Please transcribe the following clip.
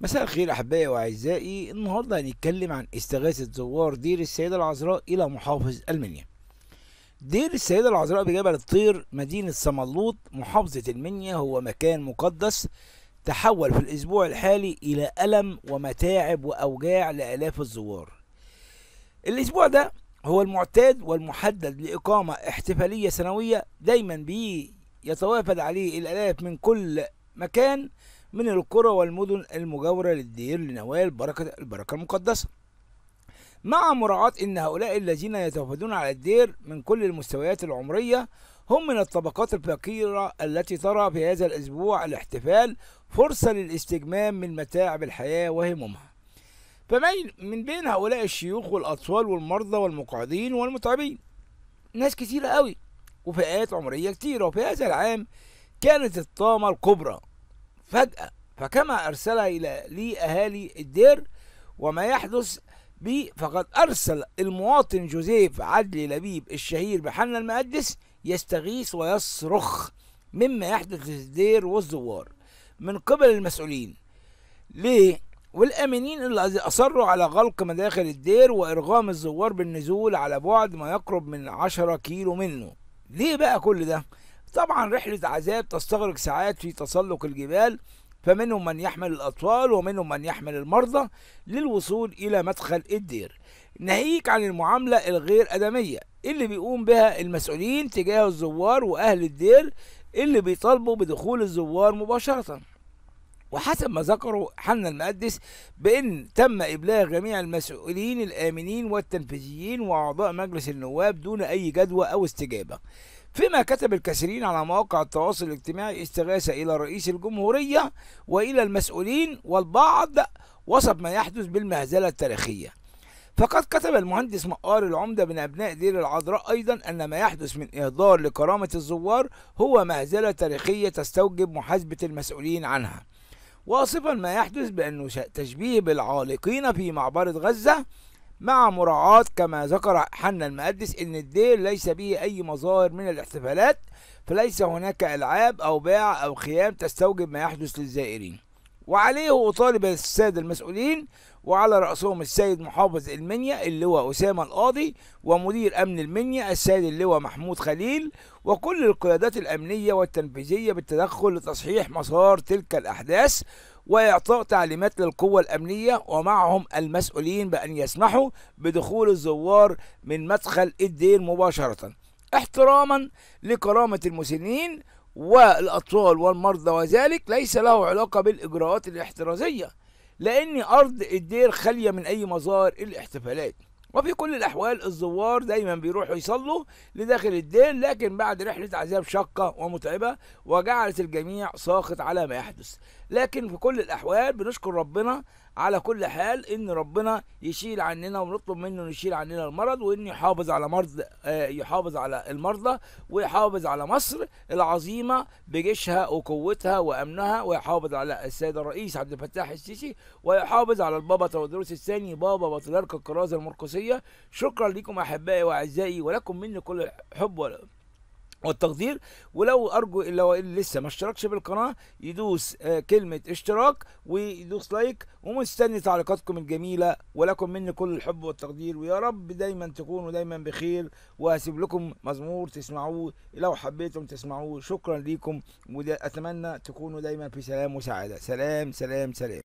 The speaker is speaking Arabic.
مساء الخير احبائي واعزائي النهارده هنتكلم عن استغاثه زوار دير السيده العذراء الى محافظ المنيا دير السيده العذراء بجبل الطير مدينه سملوط محافظه المنيا هو مكان مقدس تحول في الاسبوع الحالي الى الم ومتاعب واوجاع لالاف الزوار الاسبوع ده هو المعتاد والمحدد لاقامه احتفاليه سنويه دايما بيتوافد عليه الالاف من كل مكان من القرى والمدن المجاورة للدير لنوايا البركة, البركة المقدسة مع مراعاة أن هؤلاء الذين يتوافدون على الدير من كل المستويات العمرية هم من الطبقات الفقيرة التي ترى في هذا الأسبوع الاحتفال فرصة للاستجمام من متاعب الحياة وهمومها فمن بين هؤلاء الشيوخ والأطفال والمرضى والمقعدين والمتعبين ناس كتيرة قوي وفئات عمرية كتيرة وفي هذا العام كانت الطامة الكبرى فجأة فكما أرسل إلى لي أهالي الدير وما يحدث بي فقد أرسل المواطن جوزيف عدلي لبيب الشهير بحنا المقدس يستغيث ويصرخ مما يحدث في الدير والزوار من قبل المسؤولين ليه؟ والآمنين الذي أصروا على غلق مداخل الدير وإرغام الزوار بالنزول على بعد ما يقرب من 10 كيلو منه ليه بقى كل ده؟ طبعا رحلة عذاب تستغرق ساعات في تسلق الجبال فمنهم من يحمل الأطفال ومنهم من يحمل المرضى للوصول إلى مدخل الدير ناهيك عن المعاملة الغير أدمية اللي بيقوم بها المسؤولين تجاه الزوار وأهل الدير اللي بيطالبوا بدخول الزوار مباشرة وحسب ما ذكره حنا المقدس بأن تم إبلاغ جميع المسؤولين الآمنين والتنفيذيين وأعضاء مجلس النواب دون أي جدوى أو استجابة فيما كتب الكثيرين على مواقع التواصل الاجتماعي استغاثة إلى رئيس الجمهورية وإلى المسؤولين والبعض وصف ما يحدث بالمهزلة التاريخية فقد كتب المهندس مقار العمدة من أبناء دير العذراء أيضا أن ما يحدث من إهدار لكرامة الزوار هو مهزلة تاريخية تستوجب محاسبة المسؤولين عنها واصفا ما يحدث بأنه تشبيه بالعالقين في معبرة غزة مع مراعاة كما ذكر حنا المقدس أن الدير ليس به أي مظاهر من الاحتفالات فليس هناك ألعاب أو بيع أو خيام تستوجب ما يحدث للزائرين وعليه أطالب السادة المسؤولين وعلى رأسهم السيد محافظ المنيا اللواء أسامة القاضي ومدير أمن المنيا السيد اللواء محمود خليل وكل القيادات الأمنية والتنفيذية بالتدخل لتصحيح مسار تلك الأحداث وإعطاء تعليمات للقوة الأمنية ومعهم المسؤولين بأن يسمحوا بدخول الزوار من مدخل الدير مباشرة احتراما لكرامة المسنين والأطفال والمرضى وذلك ليس له علاقة بالإجراءات الاحترازية لأن أرض الدير خالية من أي مظاهر الاحتفالات وفي كل الأحوال الزوار دايما بيروحوا يصلوا لداخل الدير لكن بعد رحلة عذاب شاقة ومتعبة وجعلت الجميع ساخط على ما يحدث لكن في كل الأحوال بنشكر ربنا على كل حال ان ربنا يشيل عننا ونطلب منه انه يشيل عننا المرض وانه يحافظ على مرض آه، يحافظ على المرضى ويحافظ على مصر العظيمه بجيشها وقوتها وامنها ويحافظ على السيد الرئيس عبد الفتاح السيسي ويحافظ على البابا تودروس الثاني بابا بطريرك الكرازه المرقسيه شكرا لكم احبائي واعزائي ولكم مني كل الحب والأمن والتقدير ولو ارجو لو لسه ما اشتركش بالقناه يدوس آه، كلمه اشتراك ويدوس لايك ومستني تعليقاتكم الجميله ولكم مني كل الحب والتقدير ويا رب دايما تكونوا دايما بخير وهسيب لكم مزمور تسمعوه لو حبيتم تسمعوه شكرا ليكم واتمنى تكونوا دايما في سلام وسعاده سلام سلام سلام